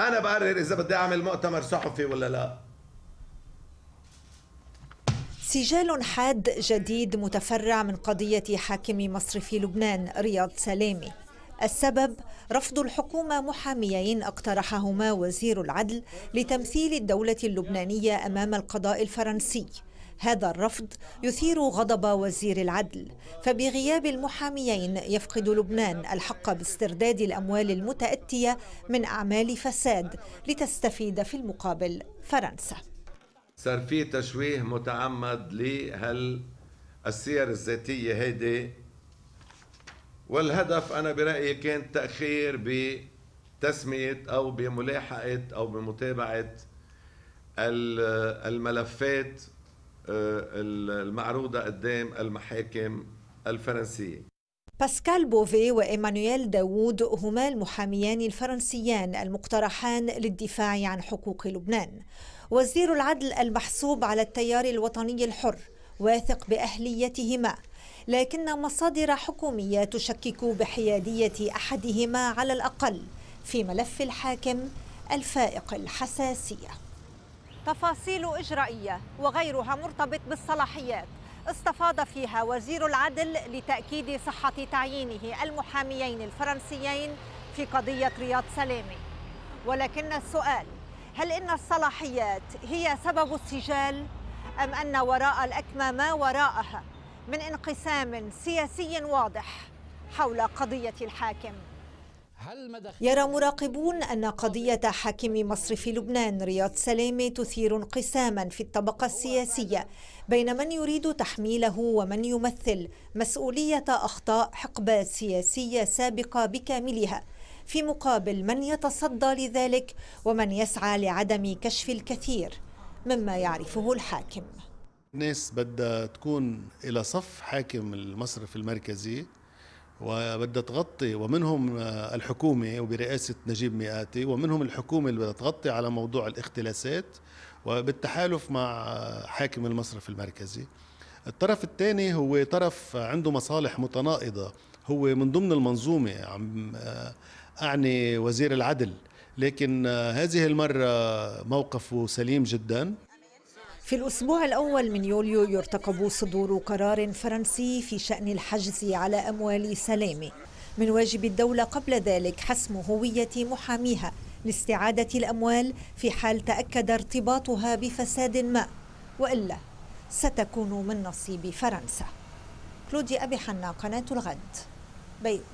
انا بقرر اذا بدي اعمل مؤتمر صحفي ولا لا سجال حاد جديد متفرع من قضية حاكم في لبنان رياض سلامي السبب رفض الحكومة محاميين اقترحهما وزير العدل لتمثيل الدولة اللبنانية أمام القضاء الفرنسي هذا الرفض يثير غضب وزير العدل فبغياب المحاميين يفقد لبنان الحق باسترداد الأموال المتأتية من أعمال فساد لتستفيد في المقابل فرنسا صار في تشويه متعمد لهالسير الذاتية هيدي والهدف أنا برأيي كان تأخير بتسمية أو بملاحقة أو بمتابعة الملفات آه، المعروضة قدام المحاكم الفرنسية باسكال بوفي وإيمانويل داوود هما المحاميان الفرنسيان المقترحان للدفاع عن حقوق لبنان وزير العدل المحسوب على التيار الوطني الحر واثق بأهليتهما لكن مصادر حكومية تشكك بحيادية أحدهما على الأقل في ملف الحاكم الفائق الحساسيه تفاصيل إجرائية وغيرها مرتبط بالصلاحيات استفاض فيها وزير العدل لتأكيد صحة تعيينه المحاميين الفرنسيين في قضية رياض سلامي ولكن السؤال هل إن الصلاحيات هي سبب السجال أم أن وراء الأكمة ما وراءها من انقسام سياسي واضح حول قضية الحاكم يرى مراقبون أن قضية حاكم مصر في لبنان رياض سلامة تثير انقساما في الطبقة السياسية بين من يريد تحميله ومن يمثل مسؤولية أخطاء حقبة سياسية سابقة بكاملها في مقابل من يتصدى لذلك ومن يسعى لعدم كشف الكثير مما يعرفه الحاكم الناس بدها تكون إلى صف حاكم مصر في المركزي وبدها تغطي ومنهم آه، الحكومة وبرئاسة نجيب مئاتي ومنهم الحكومة اللي بدها تغطي على موضوع الاختلاسات وبالتحالف مع آه، حاكم المصرف المركزي الطرف الثاني هو طرف عنده مصالح متناقضة هو من ضمن المنظومة عم آه، أعني وزير العدل لكن هذه المرة موقفه سليم جداً في الأسبوع الأول من يوليو يرتقب صدور قرار فرنسي في شأن الحجز على أموال سلامة من واجب الدولة قبل ذلك حسم هوية محاميها لاستعادة الأموال في حال تأكد ارتباطها بفساد ما وإلا ستكون من نصيب فرنسا كلودي أبي حنا قناة الغد بيت